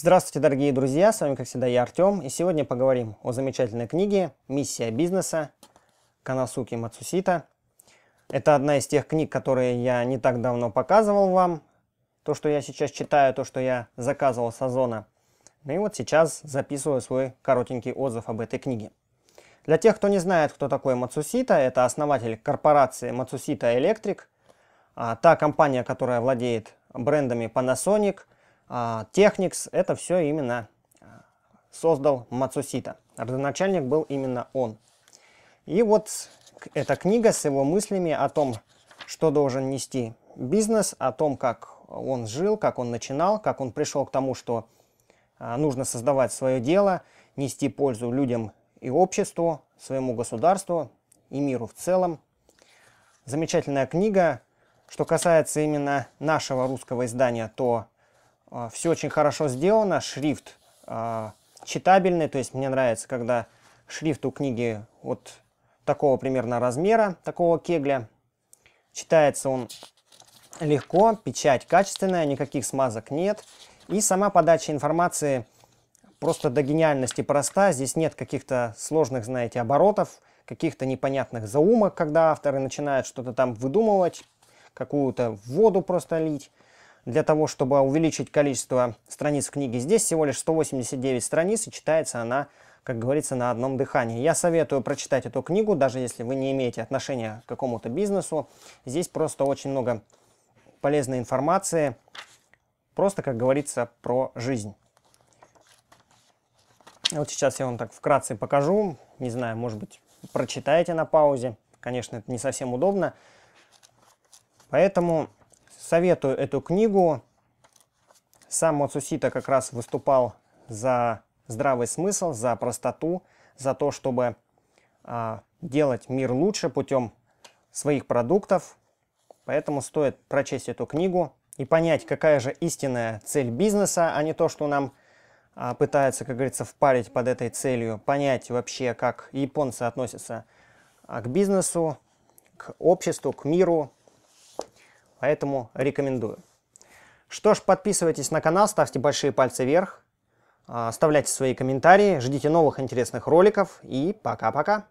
Здравствуйте, дорогие друзья, с вами, как всегда, я Артем, и сегодня поговорим о замечательной книге «Миссия бизнеса» Канасуки Мацусита. Это одна из тех книг, которые я не так давно показывал вам, то, что я сейчас читаю, то, что я заказывал с Озона. Ну и вот сейчас записываю свой коротенький отзыв об этой книге. Для тех, кто не знает, кто такой Мацусита, это основатель корпорации Мацусита Электрик, а та компания, которая владеет брендами Panasonic – Техникс а, это все именно а, создал Мацусита. Родоначальник был именно он. И вот эта книга с его мыслями о том, что должен нести бизнес, о том, как он жил, как он начинал, как он пришел к тому, что а, нужно создавать свое дело, нести пользу людям и обществу, своему государству и миру в целом. Замечательная книга. Что касается именно нашего русского издания, то а, Все очень хорошо сделано, шрифт а, читабельный, то есть мне нравится, когда шрифт у книги вот такого примерно размера, такого кегля. Читается он легко, печать качественная, никаких смазок нет. И сама подача информации просто до гениальности проста. Здесь нет каких-то сложных, знаете, оборотов, каких-то непонятных заумок, когда авторы начинают что-то там выдумывать, какую-то воду просто лить для того, чтобы увеличить количество страниц в книге. Здесь всего лишь 189 страниц, и читается она, как говорится, на одном дыхании. Я советую прочитать эту книгу, даже если вы не имеете отношения к какому-то бизнесу. Здесь просто очень много полезной информации, просто, как говорится, про жизнь. Вот сейчас я вам так вкратце покажу, не знаю, может быть, прочитаете на паузе. Конечно, это не совсем удобно. Поэтому Советую эту книгу. Сам Мацусита как раз выступал за здравый смысл, за простоту, за то, чтобы э, делать мир лучше путем своих продуктов. Поэтому стоит прочесть эту книгу и понять, какая же истинная цель бизнеса, а не то, что нам э, пытаются, как говорится, впарить под этой целью. Понять вообще, как японцы относятся а, к бизнесу, к обществу, к миру, поэтому рекомендую. Что ж, подписывайтесь на канал, ставьте большие пальцы вверх, а, оставляйте свои комментарии, ждите новых интересных роликов и пока-пока.